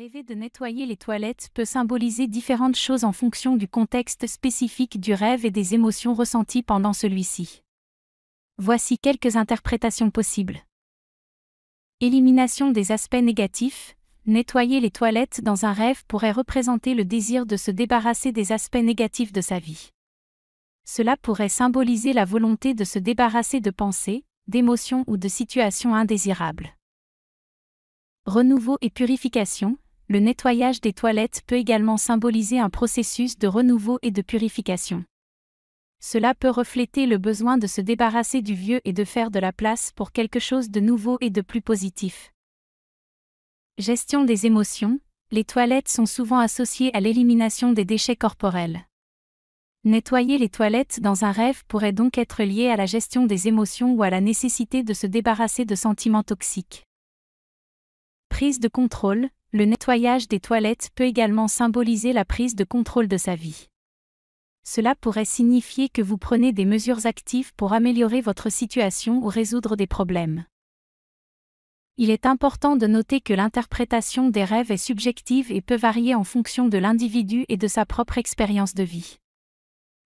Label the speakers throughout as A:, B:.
A: Rêver de nettoyer les toilettes peut symboliser différentes choses en fonction du contexte spécifique du rêve et des émotions ressenties pendant celui-ci. Voici quelques interprétations possibles. Élimination des aspects négatifs. Nettoyer les toilettes dans un rêve pourrait représenter le désir de se débarrasser des aspects négatifs de sa vie. Cela pourrait symboliser la volonté de se débarrasser de pensées, d'émotions ou de situations indésirables renouveau et purification, le nettoyage des toilettes peut également symboliser un processus de renouveau et de purification. Cela peut refléter le besoin de se débarrasser du vieux et de faire de la place pour quelque chose de nouveau et de plus positif. Gestion des émotions, les toilettes sont souvent associées à l'élimination des déchets corporels. Nettoyer les toilettes dans un rêve pourrait donc être lié à la gestion des émotions ou à la nécessité de se débarrasser de sentiments toxiques. Prise de contrôle, le nettoyage des toilettes peut également symboliser la prise de contrôle de sa vie. Cela pourrait signifier que vous prenez des mesures actives pour améliorer votre situation ou résoudre des problèmes. Il est important de noter que l'interprétation des rêves est subjective et peut varier en fonction de l'individu et de sa propre expérience de vie.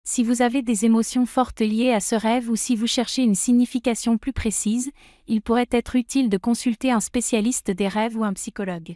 A: Si vous avez des émotions fortes liées à ce rêve ou si vous cherchez une signification plus précise, il pourrait être utile de consulter un spécialiste des rêves ou un psychologue.